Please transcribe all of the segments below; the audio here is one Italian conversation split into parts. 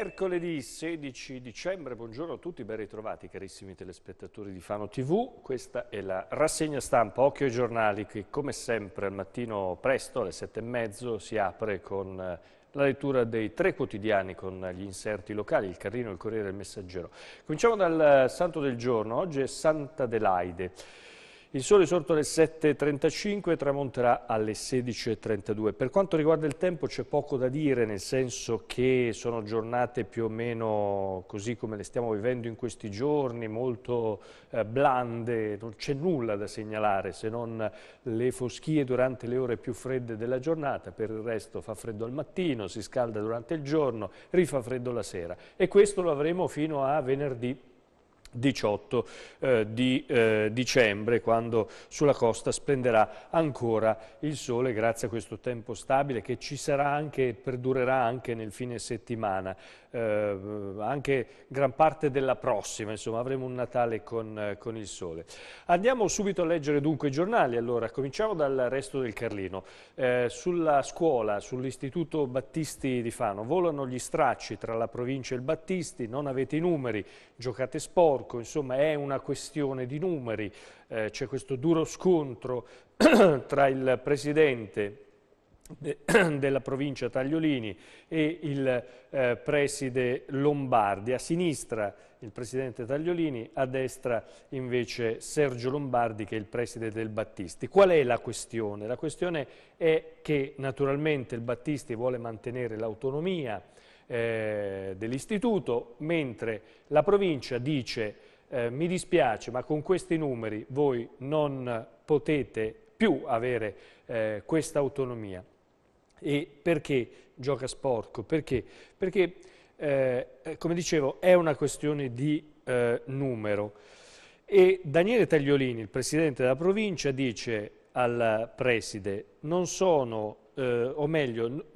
Mercoledì 16 dicembre, buongiorno a tutti, ben ritrovati carissimi telespettatori di Fano TV. Questa è la rassegna stampa Occhio ai giornali che come sempre al mattino presto alle sette e mezzo si apre con eh, la lettura dei tre quotidiani con gli inserti locali, il Carrino, il Corriere e il Messaggero. Cominciamo dal eh, Santo del Giorno, oggi è Santa Delaide. Il sole sorto alle 7.35 e tramonterà alle 16.32. Per quanto riguarda il tempo c'è poco da dire, nel senso che sono giornate più o meno così come le stiamo vivendo in questi giorni, molto eh, blande, non c'è nulla da segnalare se non le foschie durante le ore più fredde della giornata, per il resto fa freddo al mattino, si scalda durante il giorno, rifà freddo la sera e questo lo avremo fino a venerdì 18 eh, di eh, dicembre quando sulla costa splenderà ancora il sole grazie a questo tempo stabile che ci sarà anche e perdurerà anche nel fine settimana eh, anche gran parte della prossima insomma avremo un Natale con, con, il sole andiamo subito a leggere dunque i giornali allora cominciamo dal resto del Carlino eh, sulla scuola sull'istituto Battisti di Fano volano gli stracci tra la provincia e il Battisti non avete i numeri giocate sport sporco, insomma è una questione di numeri, eh, c'è questo duro scontro tra il presidente della provincia Tagliolini e il eh, preside Lombardi. A sinistra il presidente Tagliolini, a destra invece Sergio Lombardi che è il preside del Battisti. Qual è la questione? La questione è che naturalmente il Battisti vuole mantenere l'autonomia, eh, dell'istituto, mentre la provincia dice eh, mi dispiace ma con questi numeri voi non potete più avere eh, questa autonomia. E perché gioca sporco? Perché? Perché eh, come dicevo è una questione di eh, numero. E Daniele Tagliolini, il presidente della provincia, dice al preside non sono eh, o meglio,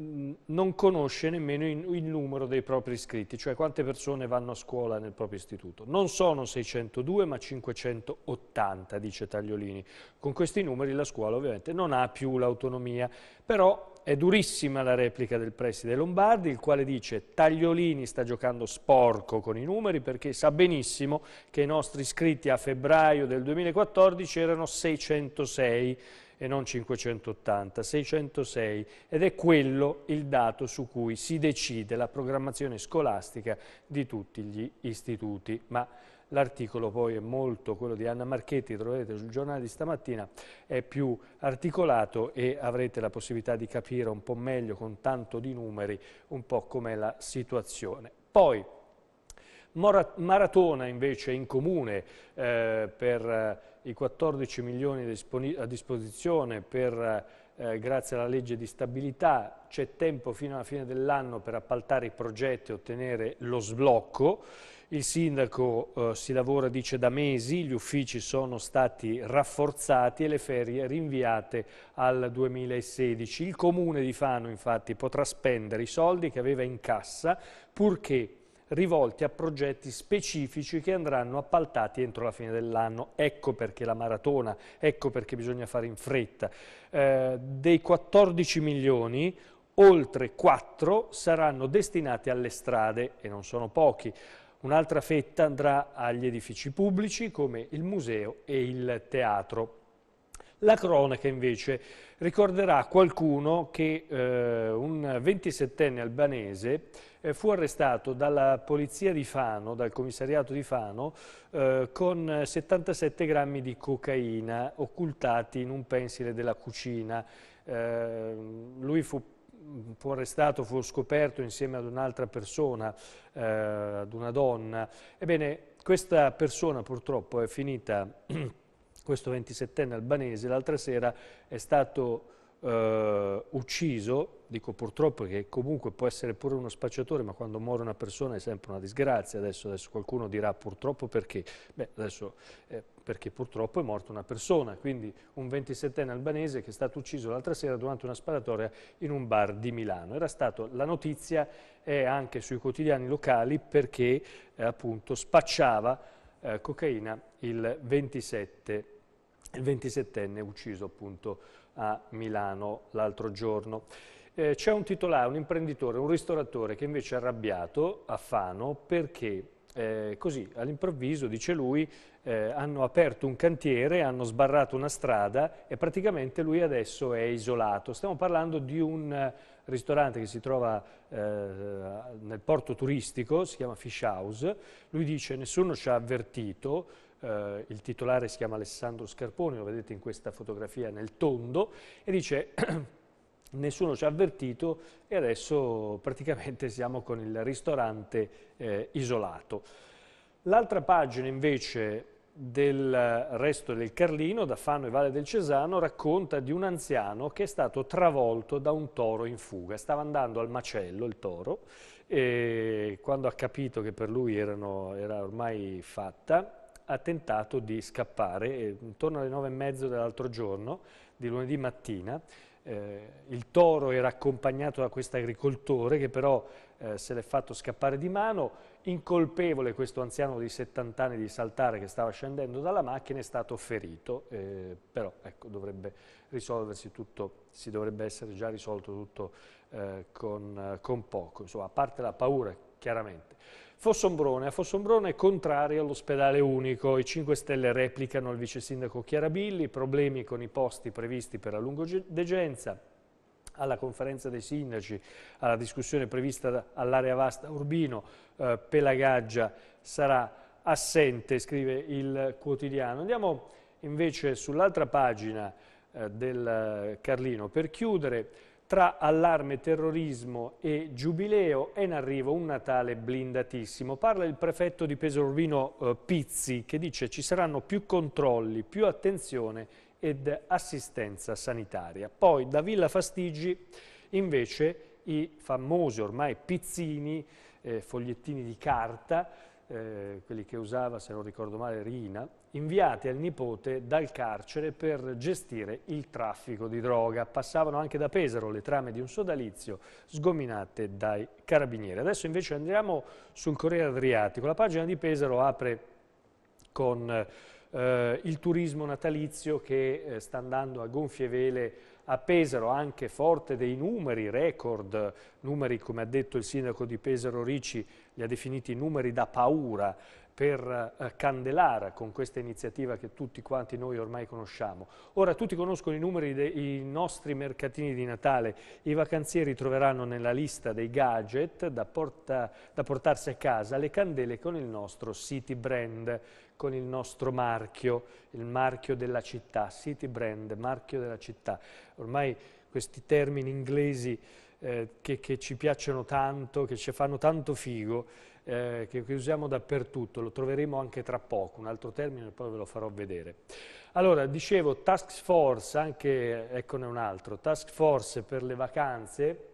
non conosce nemmeno il numero dei propri iscritti, cioè quante persone vanno a scuola nel proprio istituto. Non sono 602 ma 580, dice Tagliolini. Con questi numeri la scuola ovviamente non ha più l'autonomia, però è durissima la replica del preside Lombardi, il quale dice Tagliolini sta giocando sporco con i numeri perché sa benissimo che i nostri iscritti a febbraio del 2014 erano 606, e non 580, 606 ed è quello il dato su cui si decide la programmazione scolastica di tutti gli istituti. Ma L'articolo poi è molto, quello di Anna Marchetti, troverete sul giornale di stamattina, è più articolato e avrete la possibilità di capire un po' meglio con tanto di numeri un po' com'è la situazione. Poi, maratona invece in comune eh, per i 14 milioni a disposizione per, eh, grazie alla legge di stabilità, c'è tempo fino alla fine dell'anno per appaltare i progetti e ottenere lo sblocco. Il sindaco eh, si lavora, dice, da mesi, gli uffici sono stati rafforzati e le ferie rinviate al 2016. Il comune di Fano, infatti, potrà spendere i soldi che aveva in cassa purché rivolti a progetti specifici che andranno appaltati entro la fine dell'anno. Ecco perché la maratona, ecco perché bisogna fare in fretta. Eh, dei 14 milioni, oltre 4 saranno destinati alle strade, e non sono pochi. Un'altra fetta andrà agli edifici pubblici come il museo e il teatro. La cronaca invece ricorderà qualcuno che eh, un 27enne albanese eh, fu arrestato dalla polizia di Fano, dal commissariato di Fano, eh, con 77 grammi di cocaina occultati in un pensile della cucina. Eh, lui fu fu arrestato, fu scoperto insieme ad un'altra persona, eh, ad una donna. Ebbene, questa persona purtroppo è finita, questo 27enne albanese, l'altra sera è stato eh, ucciso, dico purtroppo che comunque può essere pure uno spacciatore, ma quando muore una persona è sempre una disgrazia, adesso, adesso qualcuno dirà purtroppo perché, beh adesso eh, perché purtroppo è morta una persona, quindi un 27enne albanese che è stato ucciso l'altra sera durante una sparatoria in un bar di Milano. Era stata la notizia è eh, anche sui quotidiani locali perché eh, appunto spacciava eh, cocaina il 27 il 27enne ucciso appunto a Milano l'altro giorno. Eh, C'è un titolare, un imprenditore, un ristoratore che invece è arrabbiato a Fano perché eh, così all'improvviso, dice lui, eh, hanno aperto un cantiere, hanno sbarrato una strada e praticamente lui adesso è isolato. Stiamo parlando di un eh, ristorante che si trova eh, nel porto turistico, si chiama Fish House. Lui dice nessuno ci ha avvertito, eh, il titolare si chiama Alessandro Scarponi, lo vedete in questa fotografia nel tondo, e dice nessuno ci ha avvertito e adesso praticamente siamo con il ristorante eh, isolato. L'altra pagina invece del resto del Carlino, da Fano e Valle del Cesano, racconta di un anziano che è stato travolto da un toro in fuga. Stava andando al macello il toro e quando ha capito che per lui erano, era ormai fatta, ha tentato di scappare intorno alle nove e mezzo dell'altro giorno, di lunedì mattina, eh, il toro era accompagnato da questo agricoltore che però eh, se l'è fatto scappare di mano, incolpevole questo anziano di 70 anni di saltare che stava scendendo dalla macchina è stato ferito, eh, però ecco, dovrebbe risolversi tutto, si dovrebbe essere già risolto tutto eh, con, eh, con poco, insomma a parte la paura chiaramente. Fossombrone. A Fossombrone è contrario all'ospedale unico. I 5 Stelle replicano il vice sindaco Chiarabilli, problemi con i posti previsti per la lungodegenza, alla conferenza dei sindaci, alla discussione prevista all'area vasta Urbino, eh, Pelagaggia sarà assente, scrive il quotidiano. Andiamo invece sull'altra pagina eh, del eh, Carlino per chiudere. Tra allarme, terrorismo e giubileo è in arrivo un Natale blindatissimo. Parla il prefetto di Pesorvino eh, Pizzi che dice ci saranno più controlli, più attenzione ed assistenza sanitaria. Poi da Villa Fastigi invece i famosi ormai pizzini, eh, fogliettini di carta, eh, quelli che usava, se non ricordo male, Rina, inviati al nipote dal carcere per gestire il traffico di droga. Passavano anche da Pesaro le trame di un sodalizio sgominate dai carabinieri. Adesso invece andiamo sul Corriere Adriatico. La pagina di Pesaro apre con eh, il turismo natalizio che eh, sta andando a gonfie vele a Pesaro, anche forte dei numeri, record, numeri come ha detto il sindaco di Pesaro Ricci li ha definiti numeri da paura per eh, Candelara con questa iniziativa che tutti quanti noi ormai conosciamo. Ora tutti conoscono i numeri dei nostri mercatini di Natale, i vacanzieri troveranno nella lista dei gadget da, porta, da portarsi a casa le candele con il nostro City Brand, con il nostro marchio, il marchio della città, City Brand, marchio della città. Ormai questi termini inglesi eh, che, che, ci piacciono tanto, che ci fanno tanto figo, eh, che, che usiamo dappertutto, lo troveremo anche tra poco, un altro termine poi ve lo farò vedere. Allora, dicevo, task force, anche, eccone un altro, task force per le vacanze,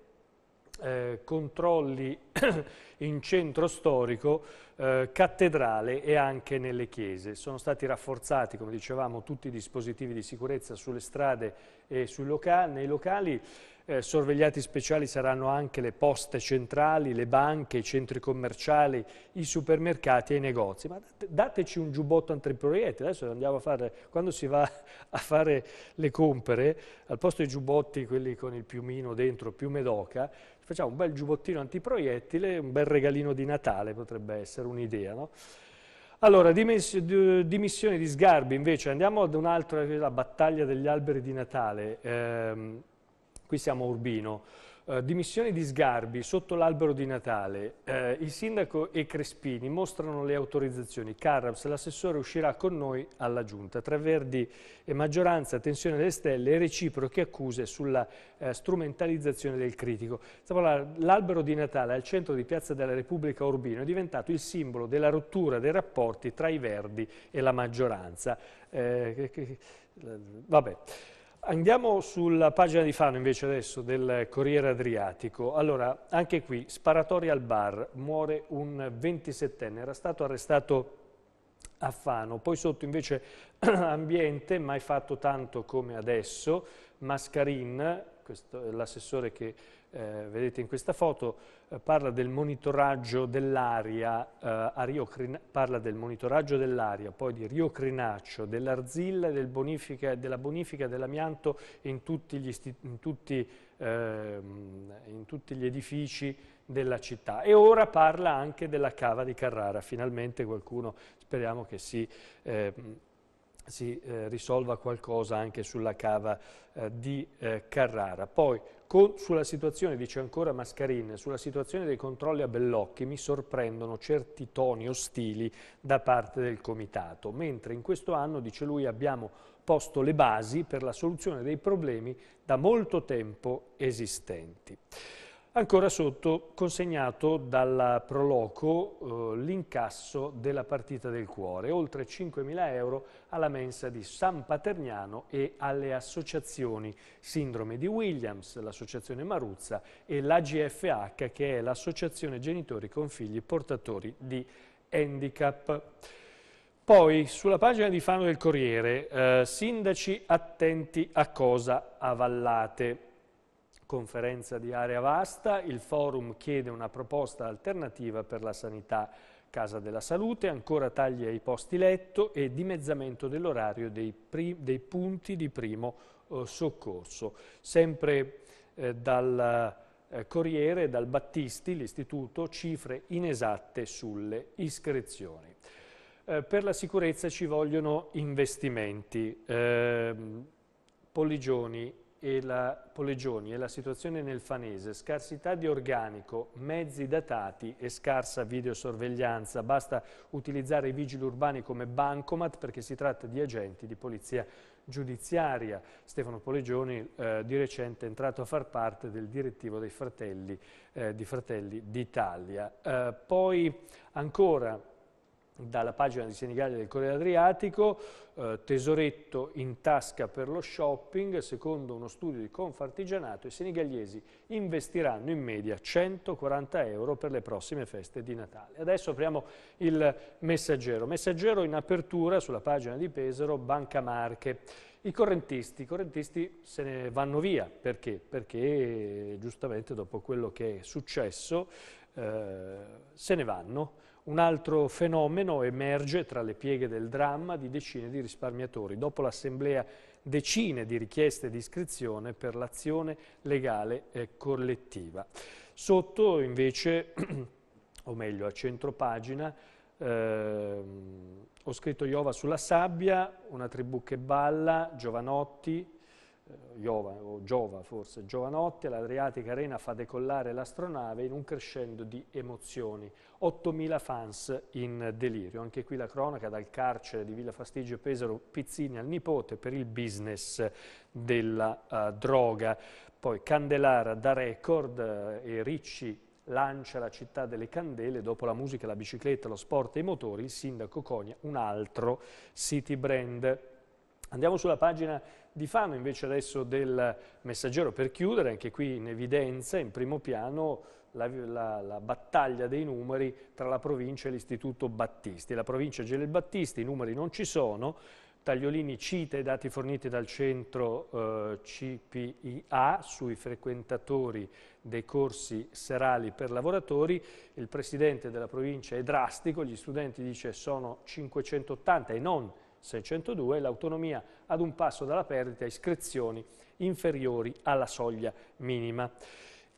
eh, controlli in centro storico, eh, cattedrale e anche nelle chiese. Sono stati rafforzati, come dicevamo, tutti i dispositivi di sicurezza sulle strade e sui loca nei locali eh, sorvegliati speciali saranno anche le poste centrali, le banche, i centri commerciali, i supermercati e i negozi. Ma dateci un giubbotto antiproiettile, adesso andiamo a fare, quando si va a fare le compere, al posto dei giubbotti, quelli con il piumino dentro, piume d'oca, facciamo un bel giubbottino antiproiettile, un bel regalino di Natale potrebbe essere un'idea, no? Allora, dimissioni di sgarbi invece, andiamo ad un'altra, la battaglia degli alberi di Natale. Eh, qui siamo a Urbino, eh, dimissioni di Sgarbi sotto l'albero di Natale, eh, il sindaco e Crespini mostrano le autorizzazioni, Carraps, l'assessore uscirà con noi alla giunta, tra Verdi e maggioranza, tensione delle stelle e reciproche accuse sulla eh, strumentalizzazione del critico. L'albero di Natale al centro di Piazza della Repubblica Urbino è diventato il simbolo della rottura dei rapporti tra i Verdi e la maggioranza. Eh, che, che, vabbè. Andiamo sulla pagina di Fano invece adesso del Corriere Adriatico. Allora, anche qui, sparatoria al bar, muore un 27enne, era stato arrestato a Fano. Poi sotto invece ambiente, mai fatto tanto come adesso, Mascarin, l'assessore che eh, vedete in questa foto, eh, parla del monitoraggio dell'aria, eh, parla del monitoraggio dell'aria, poi di Rio Crinaccio, dell'arzilla e bonifica, della bonifica dell'amianto in tutti gli, in tutti, ehm, in tutti gli edifici della città. E ora parla anche della cava di Carrara, finalmente qualcuno, speriamo che si ehm, si eh, risolva qualcosa anche sulla cava eh, di eh, Carrara. Poi con, sulla situazione, dice ancora Mascarin, sulla situazione dei controlli a Bellocchi mi sorprendono certi toni ostili da parte del Comitato, mentre in questo anno, dice lui, abbiamo posto le basi per la soluzione dei problemi da molto tempo esistenti. Ancora sotto, consegnato dalla Proloco eh, l'incasso della partita del cuore, oltre 5.000 euro alla mensa di San Paterniano e alle associazioni Sindrome di Williams, l'associazione Maruzza e l'AGFH che è l'associazione genitori con figli portatori di handicap. Poi sulla pagina di Fano del Corriere, eh, sindaci attenti a cosa avallate conferenza di area vasta, il forum chiede una proposta alternativa per la sanità Casa della Salute, ancora tagli ai posti letto e dimezzamento dell'orario dei, dei, punti di primo eh, soccorso. Sempre eh, dal eh, Corriere, dal Battisti, l'Istituto, cifre inesatte sulle iscrizioni. Eh, per la sicurezza ci vogliono investimenti. Ehm, Polligioni e la Polegioni e la situazione nel Fanese, scarsità di organico, mezzi datati e scarsa videosorveglianza. Basta utilizzare i vigili urbani come bancomat perché si tratta di agenti di polizia giudiziaria. Stefano Polegioni eh, di recente è entrato a far parte del direttivo dei Fratelli eh, di d'Italia. Eh, poi ancora dalla pagina di Senigallia del Corriere Adriatico, eh, tesoretto in tasca per lo shopping, secondo uno studio di Confartigianato i senigalliesi investiranno in media 140 euro per le prossime feste di Natale. Adesso apriamo il messaggero. Messaggero in apertura sulla pagina di Pesaro, Banca Marche. I correntisti, i correntisti se ne vanno via, perché? Perché giustamente dopo quello che è successo eh, se ne vanno un altro fenomeno emerge tra le pieghe del dramma di decine di risparmiatori. Dopo l'assemblea decine di richieste di iscrizione per l'azione legale eh, collettiva. Sotto invece, o meglio a centro pagina, ehm, ho scritto Iova sulla sabbia, una tribù che balla, Giovanotti, Iova eh, o Giova forse, giovanotte, l'Adriatica Arena fa decollare l'astronave in un crescendo di emozioni. 8.000 fans in delirio. Anche qui la cronaca dal carcere di Villa Fastigio Pesaro Pizzini al nipote per il business della uh, droga. Poi Candelara da record uh, e Ricci lancia la città delle candele, dopo la musica, la bicicletta, lo sport e i motori, il sindaco Cogna un altro city brand. Andiamo sulla pagina di Fano invece adesso del messaggero per chiudere, anche qui in evidenza, in primo piano, la, la, la battaglia dei numeri tra la provincia e l'Istituto Battisti. La provincia Gele Battisti, i numeri non ci sono, Tagliolini cita i dati forniti dal centro eh, CPIA sui frequentatori dei corsi serali per lavoratori. Il presidente della provincia è drastico, gli studenti dice sono 580 e non 580. 602 l'autonomia ad un passo dalla perdita iscrizioni inferiori alla soglia minima.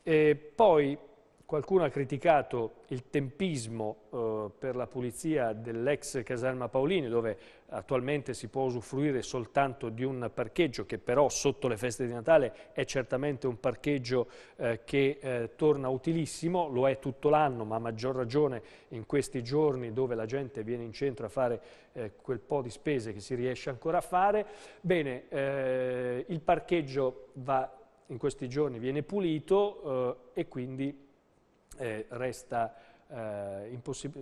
E poi qualcuno ha criticato il tempismo eh, per la pulizia dell'ex caserma Paolini dove attualmente si può usufruire soltanto di un parcheggio che però sotto le feste di Natale è certamente un parcheggio eh, che eh, torna utilissimo, lo è tutto l'anno ma a maggior ragione in questi giorni dove la gente viene in centro a fare eh, quel po' di spese che si riesce ancora a fare. Bene, eh, il parcheggio va, in questi giorni viene pulito eh, e quindi eh, resta eh,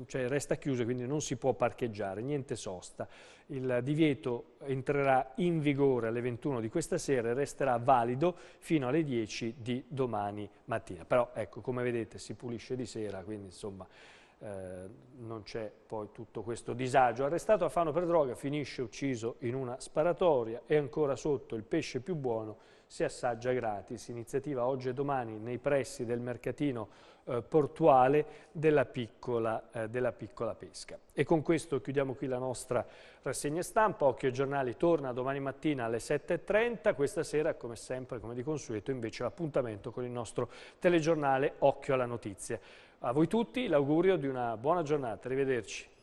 cioè resta chiusa, quindi non si può parcheggiare, niente sosta. Il divieto entrerà in vigore alle 21 di questa sera e resterà valido fino alle 10 di domani mattina. Però ecco, come vedete si pulisce di sera, quindi insomma... Eh, non c'è poi tutto questo disagio. Arrestato a Fano per droga, finisce ucciso in una sparatoria e ancora sotto il pesce più buono si assaggia gratis. Iniziativa oggi e domani nei pressi del mercatino eh, portuale della piccola, eh, della piccola, pesca. E con questo chiudiamo qui la nostra rassegna stampa. Occhio Giornali torna domani mattina alle 7.30. Questa sera, come sempre, come di consueto, invece l'appuntamento con il nostro telegiornale Occhio alla Notizia. A voi tutti l'augurio di una buona giornata. Arrivederci.